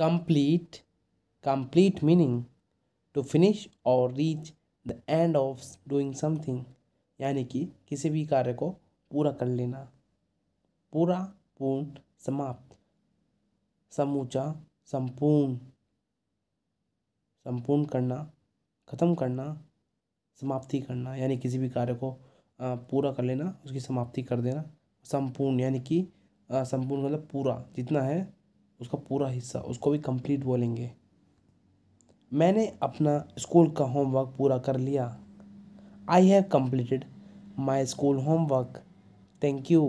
complete complete meaning to finish और reach the end of doing something यानी कि किसी भी कार्य को पूरा कर लेना पूरा पूर्ण समाप्त समूचा संपूर्ण संपूर्ण करना ख़त्म करना समाप्ति करना यानी किसी भी कार्य को पूरा कर लेना उसकी समाप्ति कर देना संपूर्ण यानी कि संपूर्ण मतलब पूरा जितना है उसका पूरा हिस्सा उसको भी कंप्लीट बोलेंगे मैंने अपना स्कूल का होमवर्क पूरा कर लिया I have completed my school homework thank you